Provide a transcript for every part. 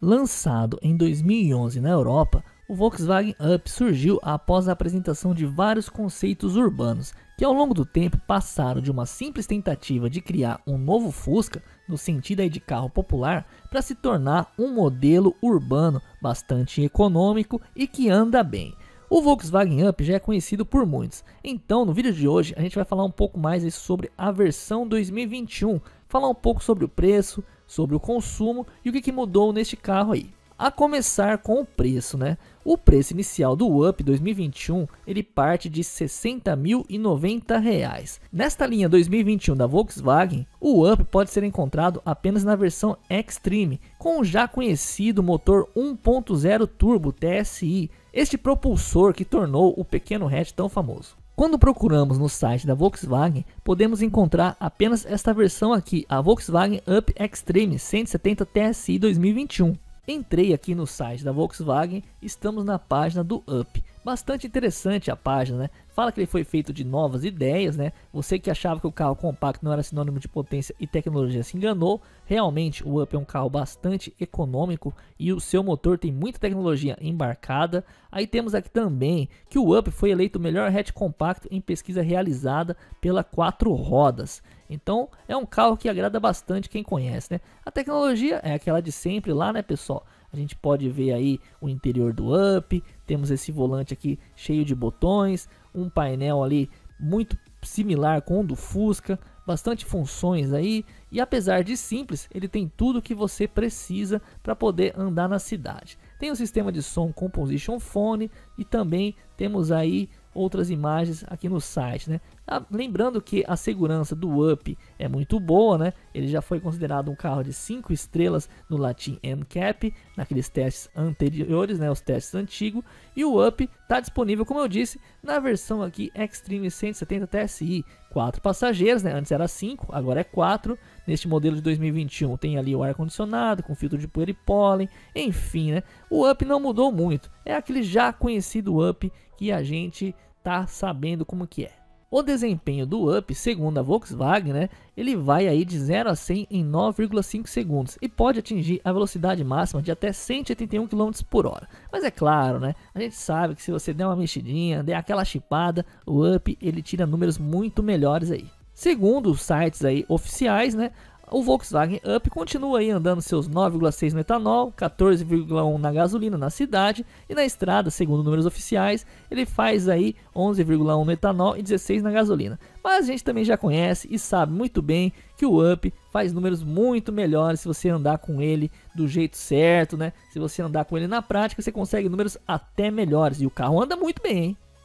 Lançado em 2011 na Europa, o Volkswagen Up surgiu após a apresentação de vários conceitos urbanos que ao longo do tempo passaram de uma simples tentativa de criar um novo Fusca, no sentido aí de carro popular, para se tornar um modelo urbano bastante econômico e que anda bem. O Volkswagen Up já é conhecido por muitos, então no vídeo de hoje a gente vai falar um pouco mais sobre a versão 2021, falar um pouco sobre o preço, sobre o consumo e o que, mudou neste carro aí. A começar com o preço, né? O preço inicial do Up 2021 ele parte de R$ 60.090. Nesta linha 2021 da Volkswagen, o Up pode ser encontrado apenas na versão Extreme, com o já conhecido motor 1.0 turbo TSI este propulsor que tornou o pequeno hatch tão famoso. Quando procuramos no site da Volkswagen, podemos encontrar apenas esta versão aqui, a Volkswagen Up Extreme 170 TSI 2021. Entrei aqui no site da Volkswagen, estamos na página do Up. Bastante interessante a página, né? Fala que ele foi feito de novas ideias, né? Você que achava que o carro compacto não era sinônimo de potência e tecnologia se enganou. Realmente, o Up é um carro bastante econômico e o seu motor tem muita tecnologia embarcada. Aí temos aqui também que o Up foi eleito o melhor hatch compacto em pesquisa realizada pela Quatro Rodas. Então, é um carro que agrada bastante quem conhece, né? A tecnologia é aquela de sempre lá, né, pessoal? A gente pode ver aí o interior do Up, temos esse volante aqui cheio de botões, um painel ali muito similar com o do Fusca, bastante funções aí e apesar de simples, ele tem tudo que você precisa para poder andar na cidade. Tem o um sistema de som Composition Phone e também temos aí outras imagens aqui no site, né? Ah, lembrando que a segurança do Up é muito boa, né? Ele já foi considerado um carro de 5 estrelas no latim NCAP, naqueles testes anteriores, né? Os testes antigos. E o Up está disponível, como eu disse, na versão aqui Extreme 170 TSI. 4 passageiros, né? Antes era 5, agora é 4. Neste modelo de 2021 tem ali o ar-condicionado com filtro de poeira e pólen, enfim, né? O Up não mudou muito. É aquele já conhecido Up que a gente tá sabendo como que é. O desempenho do Up, segundo a Volkswagen, né, ele vai aí de 0 a 100 em 9,5 segundos e pode atingir a velocidade máxima de até 181 km por hora. Mas é claro, né, a gente sabe que se você der uma mexidinha, der aquela chipada, o Up ele tira números muito melhores aí. Segundo os sites aí oficiais, né, o Volkswagen Up continua aí andando seus 9,6 no etanol, 14,1 na gasolina na cidade e na estrada, segundo números oficiais, ele faz aí 11,1 no etanol e 16 na gasolina. Mas a gente também já conhece e sabe muito bem que o Up faz números muito melhores se você andar com ele do jeito certo, né? Se você andar com ele na prática, você consegue números até melhores e o carro anda muito bem,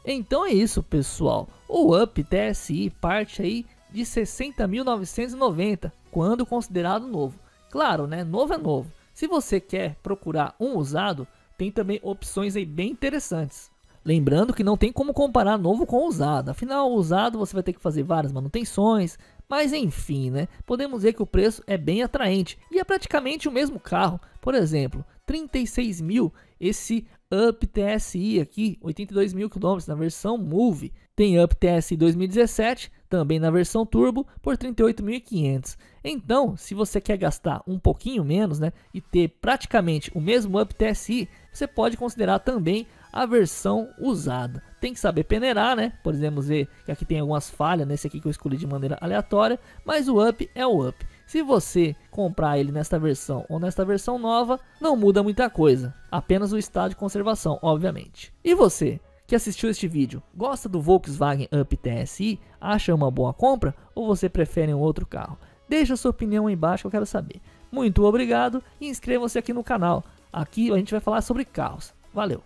hein? Então é isso, pessoal. O Up TSI parte aí de 60.990 quando considerado novo. Claro, né? Novo é novo. Se você quer procurar um usado, tem também opções aí bem interessantes. Lembrando que não tem como comparar novo com usado. Afinal, usado você vai ter que fazer várias manutenções, mas enfim, né? Podemos ver que o preço é bem atraente e é praticamente o mesmo carro. Por exemplo, 36 mil esse Up TSI aqui, 82 mil quilômetros na versão Move. Tem Up TSI 2017 também na versão turbo por 38.500. Então, se você quer gastar um pouquinho menos, né, e ter praticamente o mesmo up TSI, você pode considerar também a versão usada. Tem que saber peneirar, né? Podemos ver que aqui tem algumas falhas nesse aqui que eu escolhi de maneira aleatória, mas o up é o up. Se você comprar ele nesta versão ou nesta versão nova, não muda muita coisa, apenas o estado de conservação, obviamente. E você, que assistiu este vídeo, gosta do Volkswagen Up TSI? Acha uma boa compra ou você prefere um outro carro? Deixa sua opinião aí embaixo que eu quero saber. Muito obrigado e inscreva-se aqui no canal. Aqui a gente vai falar sobre carros. Valeu!